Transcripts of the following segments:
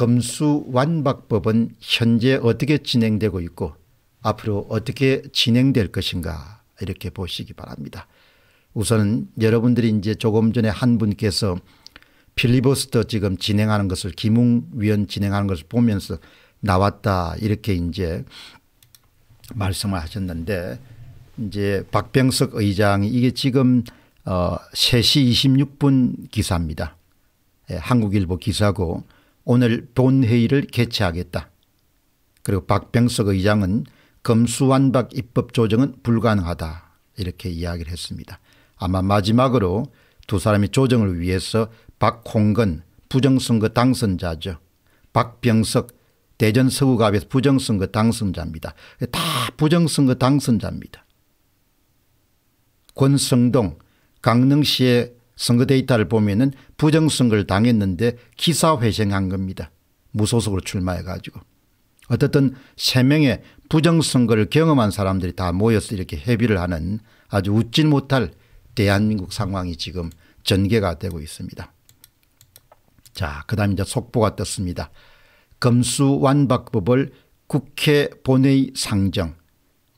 검수 완박법은 현재 어떻게 진행되고 있고 앞으로 어떻게 진행될 것인가 이렇게 보시기 바랍니다. 우선 여러분들이 이제 조금 전에 한 분께서 필리버스터 지금 진행하는 것을 김웅 위원 진행하는 것을 보면서 나왔다 이렇게 이제 말씀을 하셨는데 이제 박병석 의장이 이게 지금 어 3시 26분 기사입니다. 예, 한국일보 기사고 오늘 본회의를 개최하겠다. 그리고 박병석 의장은 검수완박 입법 조정은 불가능하다 이렇게 이야기를 했습니다. 아마 마지막으로 두 사람이 조정을 위해서 박홍근 부정선거 당선자죠. 박병석 대전 서구갑에서 부정선거 당선자입니다. 다 부정선거 당선자입니다. 권성동 강릉시의 선거 데이터를 보면은 부정선거를 당했는데 기사회생한 겁니다. 무소속으로 출마해 가지고. 어쨌든 3 명의 부정선거를 경험한 사람들이 다 모여서 이렇게 회비를 하는 아주 웃진 못할 대한민국 상황이 지금 전개가 되고 있습니다. 자, 그 다음 이제 속보가 떴습니다. 검수완박법을 국회 본회의 상정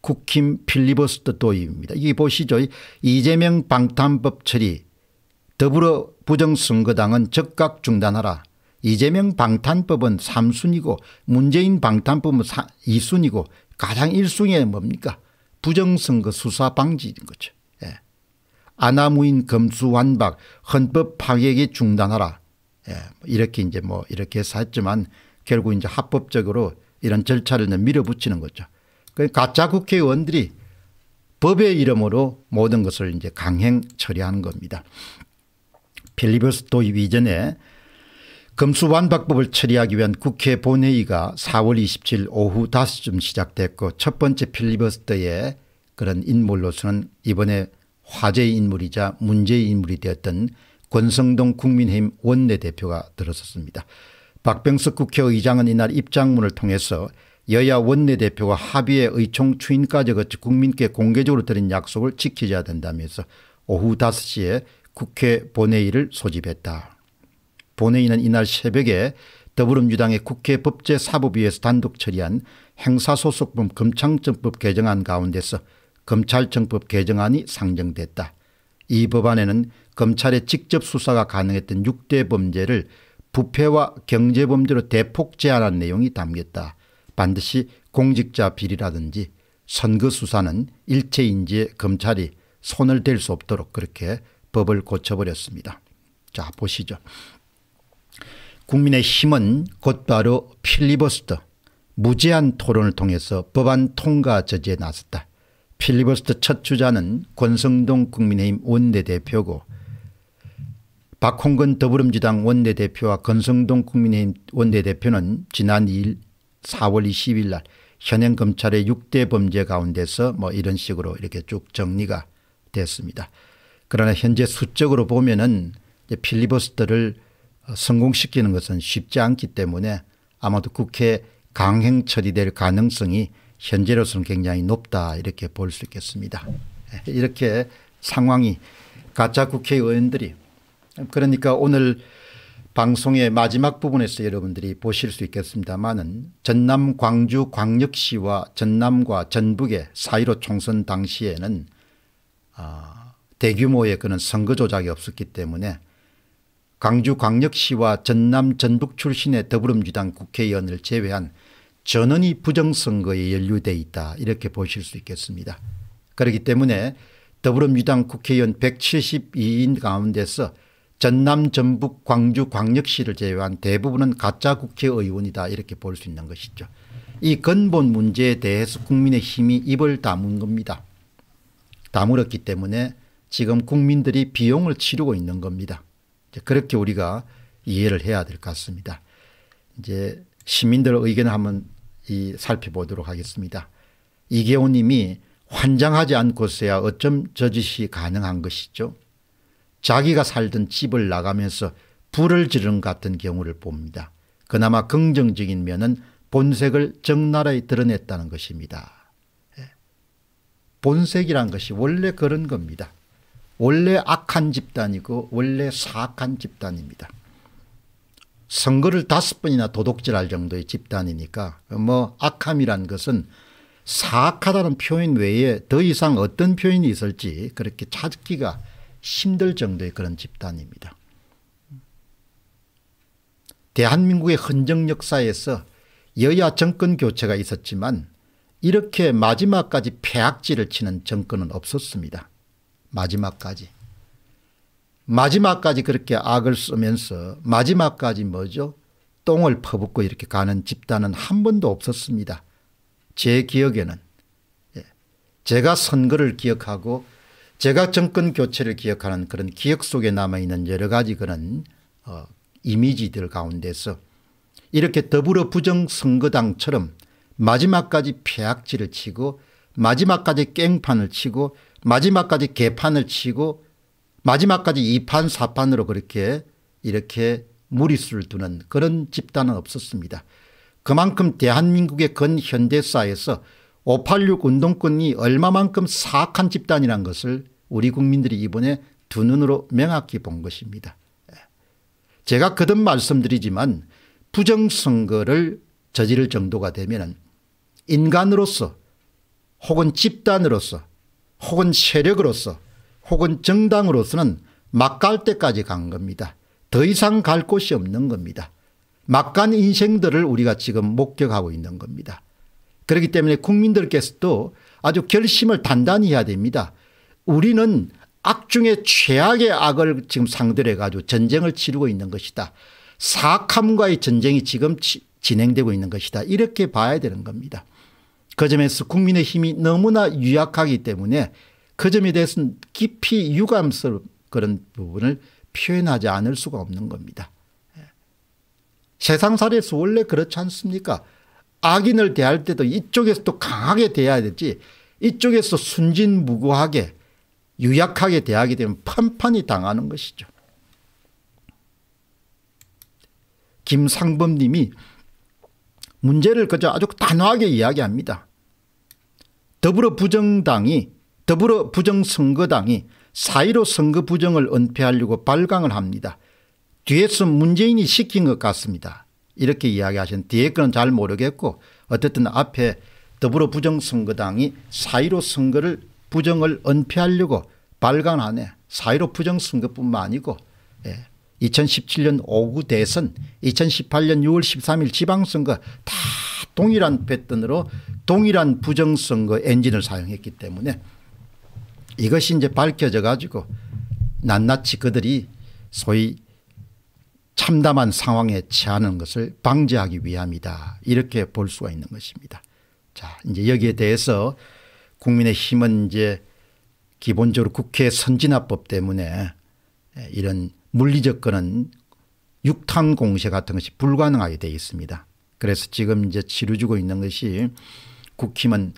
국힘 필리버스터 도입입니다. 이게 보시죠. 이재명 방탄법 처리 더불어 부정선거당은 적각 중단하라. 이재명 방탄법은 3순위고 문재인 방탄법은 2순위고 가장 1순위에 뭡니까 부정선거 수사 방지인 거죠. 예. 아나무인 검수완박 헌법 파괴기 중단하라. 예. 뭐 이렇게 이제 뭐 이렇게 해서 했지만 결국 이제 합법적으로 이런 절차를 밀어붙이는 거죠. 그 가짜 국회의원들이 법의 이름으로 모든 것을 이제 강행 처리하는 겁니다. 필리버스터입 이전에 금수완박법을 처리하기 위한 국회 본회의가 4월 27일 오후 5시쯤 시작됐고 첫 번째 필리버스터의 그런 인물로서는 이번에 화제의 인물이자 문제의 인물이 되었던 권성동 국민의힘 원내대표가 들어섰습니다. 박병석 국회의장은 이날 입장문을 통해서 여야 원내대표가 합의의 의총 추인까지 거쳐 국민께 공개적으로 드린 약속을 지키야 된다면서 오후 5시에 국회 본회의를 소집했다. 본회의는 이날 새벽에 더불어민주당의 국회 법제사법위에서 단독 처리한 행사소속법 검찰청법 개정안 가운데서 검찰청법 개정안이 상정됐다. 이 법안에는 검찰의 직접 수사가 가능했던 6대 범죄를 부패와 경제범죄로 대폭 제한한 내용이 담겼다. 반드시 공직자 비리라든지 선거 수사는 일체인지에 검찰이 손을 댈 수 없도록 그렇게 법을 고쳐버렸습니다. 자 보시죠. 국민의힘은 곧바로 필리버스터 무제한 토론을 통해서 법안 통과 저지에 나섰다. 필리버스터 첫 주자는 권성동 국민의힘 원내대표고 박홍근 더불어민주당 원내대표와 권성동 국민의힘 원내대표는 지난 2일 4월 20일 날 현행 검찰의 6대 범죄 가운데서 뭐 이런 식으로 이렇게 쭉 정리가 됐습니다. 그러나 현재 수적으로 보면은 필리버스터를 성공시키는 것은 쉽지 않기 때문에 아마도 국회 강행 처리될 가능성이 현재로서는 굉장히 높다 이렇게 볼 수 있겠습니다. 예, 이렇게 상황이 가짜 국회의원들이 그러니까 오늘 방송의 마지막 부분에서 여러분들이 보실 수 있겠습니다만은 전남 광주 광역시와 전남과 전북의 사1로 총선 당시에는 아 대규모의 그런 선거 조작이 없었기 때문에 광주광역시와 전남 전북 출신의 더불어민주당 국회의원을 제외한 전원이 부정선거에 연루돼 있다 이렇게 보실 수 있겠습니다. 그렇기 때문에 더불어민주당 국회의원 172인 가운데서 전남 전북 광주 광역시를 제외한 대부분은 가짜 국회의원이다 이렇게 볼 수 있는 것이죠. 이 근본 문제에 대해서 국민의힘이 입을 다문 겁니다. 다물었기 때문에 지금 국민들이 비용을 치르고 있는 겁니다. 그렇게 우리가 이해를 해야 될 것 같습니다. 이제 시민들 의견을 한번 이 살펴보도록 하겠습니다. 이계호 님이 환장하지 않고서야 어쩜 저 짓이 가능한 것이죠. 자기가 살던 집을 나가면서 불을 지른 같은 경우를 봅니다. 그나마 긍정적인 면은 본색을 적나라히 드러냈다는 것입니다. 예. 본색이란 것이 원래 그런 겁니다. 원래 악한 집단이고 그 원래 사악한 집단입니다. 선거를 다섯 번이나 도둑질할 정도의 집단이니까 그 뭐 악함이란 것은 사악하다는 표현 외에 더 이상 어떤 표현이 있을지 그렇게 찾기가 힘들 정도의 그런 집단입니다. 대한민국의 흔적 역사에서 여야 정권 교체가 있었지만 이렇게 마지막까지 폐악질을 치는 정권은 없었습니다. 마지막까지. 마지막까지 그렇게 악을 쓰면서 마지막까지 뭐죠? 똥을 퍼붓고 이렇게 가는 집단은 한 번도 없었습니다. 제 기억에는. 예. 제가 선거를 기억하고 제가 정권 교체를 기억하는 그런 기억 속에 남아있는 여러 가지 그런 어, 이미지들 가운데서 이렇게 더불어 부정선거당처럼 마지막까지 폐악질을 치고 마지막까지 깽판을 치고 마지막까지 개판을 치고 마지막까지 2판 4판으로 그렇게 이렇게 무리수를 두는 그런 집단은 없었습니다. 그만큼 대한민국의 근현대사에서 586 운동권이 얼마만큼 사악한 집단이란 것을 우리 국민들이 이번에 두 눈으로 명확히 본 것입니다. 제가 거듭 말씀드리지만 부정선거를 저지를 정도가 되면 인간으로서 혹은 집단으로서 혹은 세력으로서 혹은 정당으로서는 막갈 때까지 간 겁니다. 더 이상 갈 곳이 없는 겁니다. 막간 인생들을 우리가 지금 목격하고 있는 겁니다. 그렇기 때문에 국민들께서도 아주 결심을 단단히 해야 됩니다. 우리는 악 중에 최악의 악을 지금 상대해 로 가지고 전쟁을 치르고 있는 것이다. 사악함과의 전쟁이 지금 진행되고 있는 것이다. 이렇게 봐야 되는 겁니다. 그 점에서 국민의 힘이 너무나 유약하기 때문에 그 점에 대해서는 깊이 유감스러운 그런 부분을 표현하지 않을 수가 없는 겁니다. 예. 세상살에서 원래 그렇지 않습니까? 악인을 대할 때도 이쪽에서 또 강하게 대해야 되지 이쪽에서 순진무구하게 유약하게 대하게 되면 판판히 당하는 것이죠. 김상범 님이 문제를 그저 아주 단호하게 이야기합니다. 더불어 부정당이 더불어 부정선거당이 사이로 선거 부정을 은폐하려고 발광을 합니다. 뒤에서 문재인이 시킨 것 같습니다. 이렇게 이야기하신 뒤에 거는 잘 모르겠고 어쨌든 앞에 더불어 부정선거당이 사이로 선거를 부정을 은폐하려고 발광하네. 사이로 부정선거뿐만 아니고 예. 2017년 5구 대선 2018년 6월 13일 지방선거 다 동일한 패턴으로 동일한 부정선거 엔진을 사용했기 때문에 이것이 이제 밝혀져 가지고 낱낱이 그들이 소위 참담한 상황에 처하는 것을 방지하기 위함이다 이렇게 볼 수가 있는 것입니다. 자 이제 여기에 대해서 국민의힘은 이제 기본적으로 국회 선진화법 때문에 이런 물리적 거는 육탄 공세 같은 것이 불가능하게 되어 있습니다. 그래서 지금 이제 치루지고 있는 것이 국힘은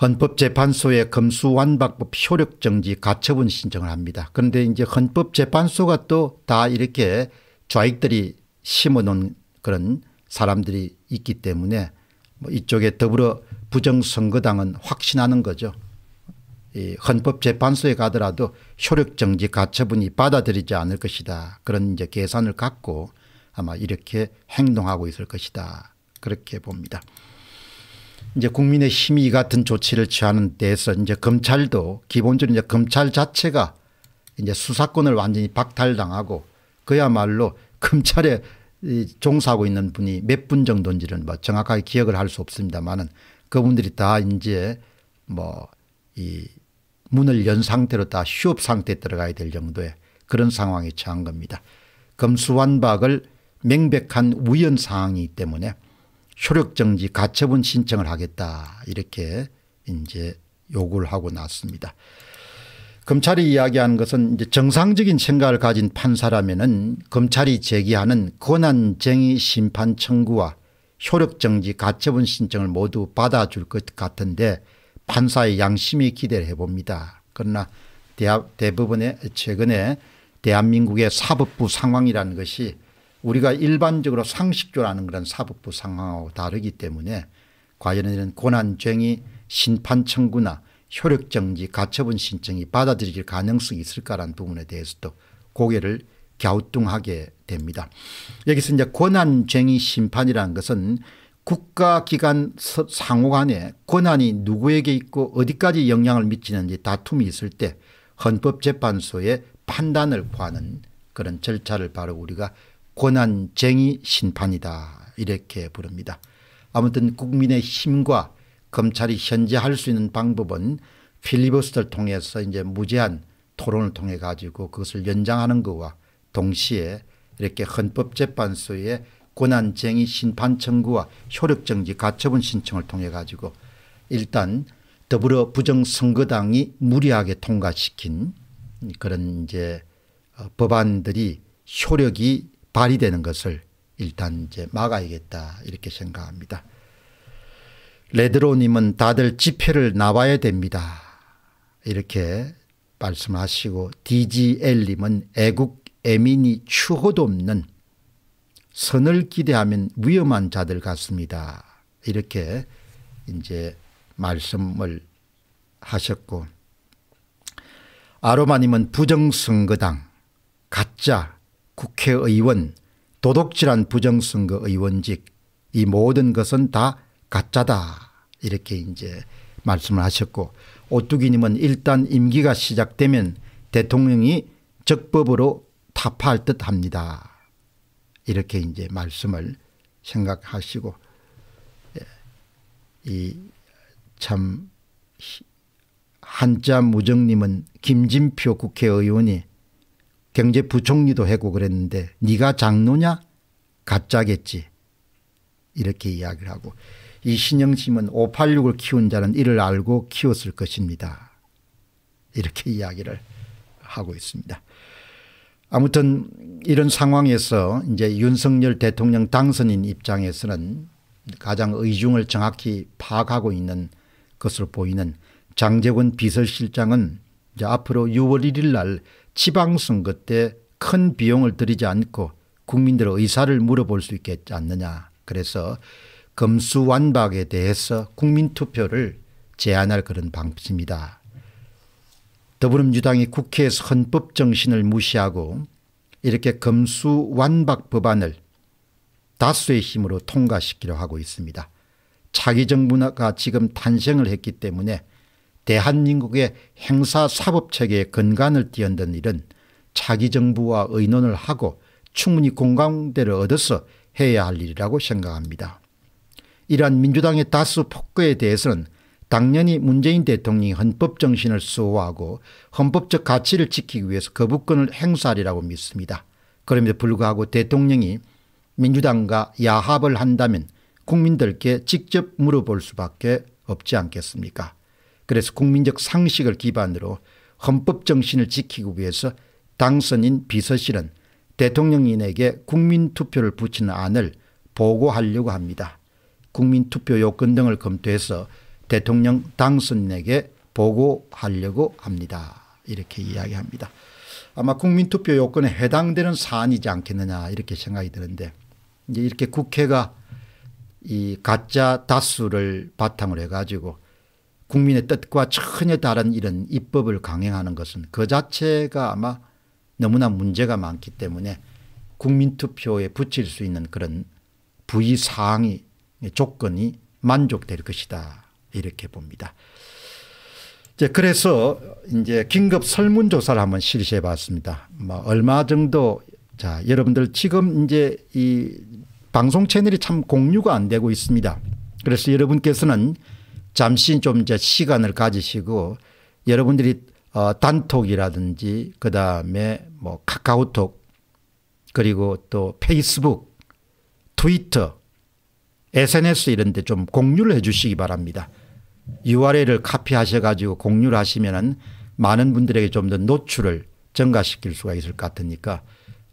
헌법재판소의 검수완박법 효력정지 가처분 신청을 합니다. 그런데 이제 헌법재판소가 또 다 이렇게 좌익들이 심어놓은 그런 사람들이 있기 때문에 뭐 이쪽에 더불어 부정선거당은 확신하는 거죠. 헌법재판소에 가더라도 효력정지 가처분이 받아들이지 않을 것이다. 그런 이제 계산을 갖고 아마 이렇게 행동하고 있을 것이다. 그렇게 봅니다. 이제 국민의 힘이 같은 조치를 취하는 데에서 이제 검찰도 기본적으로 이제 검찰 자체가 이제 수사권을 완전히 박탈당하고 그야말로 검찰에 종사하고 있는 분이 몇 분 정도인지는 뭐 정확하게 기억을 할 수 없습니다만은 그분들이 다 이제 뭐 이 문을 연 상태로 다 휴업 상태에 들어가야 될 정도의 그런 상황에 처한 겁니다. 검수완박을 명백한 우연 상황이기 때문에 효력정지 가처분 신청을 하겠다 이렇게 이제 요구를 하고 나왔습니다. 검찰이 이야기하는 것은 이제 정상적인 생각을 가진 판사라면 검찰이 제기하는 권한쟁의 심판 청구와 효력정지 가처분 신청을 모두 받아줄 것 같은데 판사의 양심이 기대를 해봅니다. 그러나 대부분의 최근에 대한민국의 사법부 상황이라는 것이 우리가 일반적으로 상식조라는 그런 사법부 상황하고 다르기 때문에 과연 이런 고난쟁이 심판청구나 효력정지 가처분 신청이 받아들일 가능성이 있을까라는 부분에 대해서도 고개를 갸우뚱하게 됩니다. 여기서 이제 권한쟁의 심판이라는 것은 국가기관 상호 간에 권한이 누구에게 있고 어디까지 영향을 미치는지 다툼이 있을 때 헌법재판소의 판단을 구하는 그런 절차를 바로 우리가 권한쟁의 심판이다 이렇게 부릅니다. 아무튼 국민의 힘과 검찰이 현재 할 수 있는 방법은 필리버스터를 통해서 이제 무제한 토론을 통해 가지고 그것을 연장하는 것과 동시에 이렇게 헌법재판소의 권한쟁의 심판 청구와 효력정지 가처분 신청을 통해 가지고 일단 더불어 부정선거당이 무리하게 통과시킨 그런 이제 어, 법안들이 효력이 발휘되는 것을 일단 이제 막아야겠다 이렇게 생각합니다. 레드로님은 다들 집회를 나와야 됩니다. 이렇게 말씀하시고 DGL님은 애국 애민이 추호도 없는 선을 기대하면 위험한 자들 같습니다. 이렇게 이제 말씀을 하셨고 아로마님은 부정선거당 가짜 국회의원, 도덕질한 부정선거 의원직 이 모든 것은 다 가짜다 이렇게 이제 말씀을 하셨고 오뚜기님은 일단 임기가 시작되면 대통령이 적법으로 타파할 듯 합니다. 이렇게 이제 말씀을 생각하시고 예, 이참 한자 무정님은 김진표 국회의원이 경제부총리도 하고 그랬는데 네가 장로냐 가짜겠지 이렇게 이야기를 하고 이 신영심은 586을 키운 자는 이를 알고 키웠을 것입니다. 이렇게 이야기를 하고 있습니다. 아무튼 이런 상황에서 이제 윤석열 대통령 당선인 입장에서는 가장 의중을 정확히 파악하고 있는 것으로 보이는 장재권 비서실장은 이제 앞으로 6월 1일 날 지방선거 때 큰 비용을 들이지 않고 국민들의 의사를 물어볼 수 있겠지 않느냐. 그래서 검수완박에 대해서 국민투표를 제안할 그런 방침이다. 더불어민주당이 국회에서 헌법 정신을 무시하고 이렇게 검수완박 법안을 다수의 힘으로 통과시키려 하고 있습니다. 차기 정부가 지금 탄생을 했기 때문에 대한민국의 행사사법체계의 근간을 뛰어든 일은 차기 정부와 의논을 하고 충분히 공감대를 얻어서 해야 할 일이라고 생각합니다. 이러한 민주당의 다수 폭거에 대해서는 당연히 문재인 대통령이 헌법정신을 수호하고 헌법적 가치를 지키기 위해서 거부권을 행사하리라고 믿습니다. 그럼에도 불구하고 대통령이 민주당과 야합을 한다면 국민들께 직접 물어볼 수밖에 없지 않겠습니까 그래서 국민적 상식을 기반으로 헌법 정신을 지키기 위해서 당선인 비서실은 대통령인에게 국민투표를 붙이는 안을 보고하려고 합니다. 국민투표 요건 등을 검토해서 대통령 당선인에게 보고하려고 합니다. 이렇게 이야기합니다. 아마 국민투표 요건에 해당되는 사안이지 않겠느냐 이렇게 생각이 드는데 이제 이렇게 국회가 이 가짜 다수를 바탕으로 해가지고 국민의 뜻과 전혀 다른 이런 입법을 강행하는 것은 그 자체가 아마 너무나 문제가 많기 때문에 국민투표에 붙일 수 있는 그런 부의사항이 조건이 만족될 것이다 이렇게 봅니다. 이제 그래서 이제 긴급 설문조사를 한번 실시해 봤습니다. 뭐 얼마 정도 자 여러분들 지금 이제 이 방송 채널이 참 공유가 안 되고 있습니다. 그래서 여러분께서는 잠시 좀 이제 시간을 가지시고 여러분들이 어 단톡이라든지 그 다음에 뭐 카카오톡 그리고 또 페이스북 트위터 SNS 이런 데 좀 공유를 해 주시기 바랍니다. URL을 카피하셔 가지고 공유를 하시면은 많은 분들에게 좀 더 노출을 증가시킬 수가 있을 것 같으니까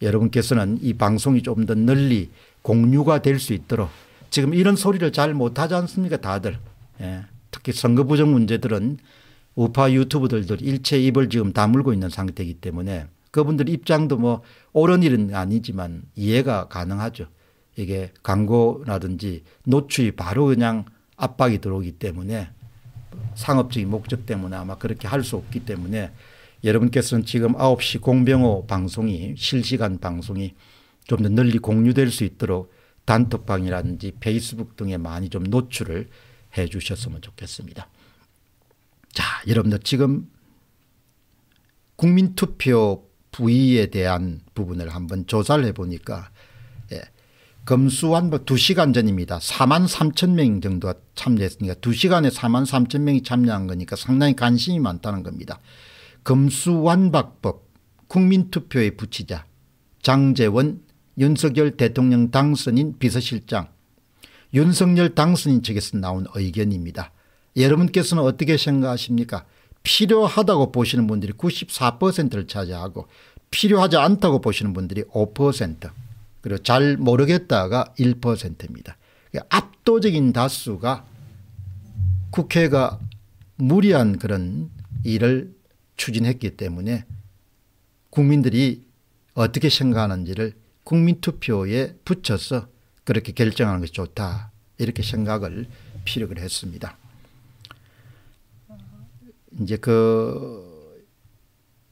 여러분께서는 이 방송이 좀 더 널리 공유가 될 수 있도록 지금 이런 소리를 잘 못하지 않습니까 다들 예. 특히 선거 부정 문제들은 우파 유튜브들도 일체 입을 지금 다물고 있는 상태이기 때문에 그분들 입장도 뭐 옳은 일은 아니지만 이해가 가능하죠. 이게 광고라든지 노출이 바로 그냥 압박이 들어오기 때문에 상업적인 목적 때문에 아마 그렇게 할 수 없기 때문에 여러분께서는 지금 9시 공병호 방송이 실시간 방송이 좀 더 널리 공유될 수 있도록 단톡방이라든지 페이스북 등에 많이 좀 노출을 해 주셨으면 좋겠습니다. 자, 여러분들 지금 국민투표 부의에 대한 부분을 한번 조사를 해보니까 예, 검수완 2시간 뭐 전입니다. 4만 3천 명 정도가 참여했으니까 2시간에 4만 3천 명이 참여한 거니까 상당히 관심이 많다는 겁니다. 검수완박법 국민투표에 붙이자 장재원 윤석열 대통령 당선인 비서실장 윤석열 당선인 측에서 나온 의견입니다. 여러분께서는 어떻게 생각하십니까? 필요하다고 보시는 분들이 94%를 차지하고 필요하지 않다고 보시는 분들이 5% 그리고 잘 모르겠다가 1%입니다. 그러니까 압도적인 다수가 국회가 무리한 그런 일을 추진했기 때문에 국민들이 어떻게 생각하는지를 국민투표에 붙여서 그렇게 결정하는 것이 좋다. 이렇게 생각을 피력을 했습니다. 이제 그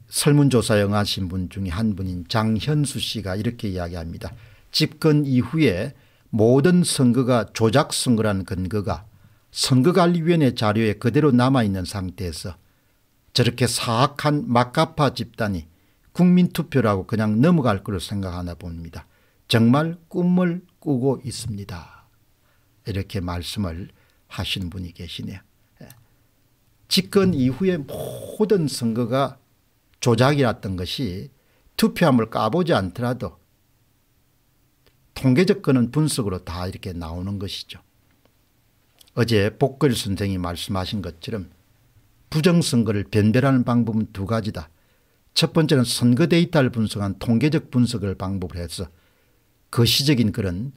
설문조사 영하신 분 중에 한 분인 장현수 씨가 이렇게 이야기합니다. 집권 이후에 모든 선거가 조작선거라는 근거가 선거관리위원회 자료에 그대로 남아있는 상태에서 저렇게 사악한 막가파 집단이 국민투표라고 그냥 넘어갈 거로 생각하나 봅니다. 정말 꿈을 꾸고 있습니다. 이렇게 말씀을 하신 분이 계시네요. 예. 집권 이후의 모든 선거가 조작이었던 것이 투표함을 까보지 않더라도 통계적 거는 분석으로 다 이렇게 나오는 것이죠. 어제 복걸 선생이 말씀하신 것처럼 부정선거를 변별하는 방법은 두 가지다. 첫 번째는 선거 데이터를 분석한 통계적 분석을 방법으로 해서 거시적인 그런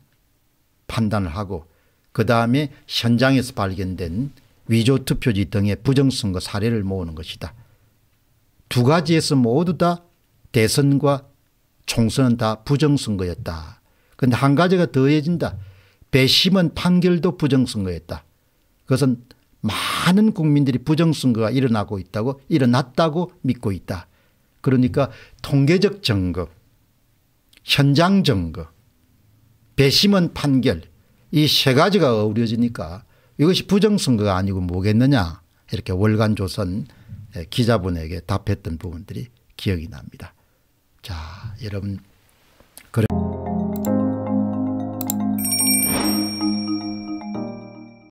판단을 하고 그 다음에 현장에서 발견된 위조 투표지 등의 부정선거 사례를 모으는 것이다. 두 가지에서 모두 다 대선과 총선은 다 부정선거였다. 그런데 한 가지가 더해진다. 배심원 판결도 부정선거였다. 그것은 많은 국민들이 부정선거가 일어나고 있다고 일어났다고 믿고 있다. 그러니까 통계적 증거 현장 증거 배심원 판결 이 세 가지가 어우러지니까 이것이 부정선거가 아니고 뭐겠느냐 이렇게 월간조선 예, 기자분에게 답했던 부분들이 기억이 납니다. 자 여러분 그럼.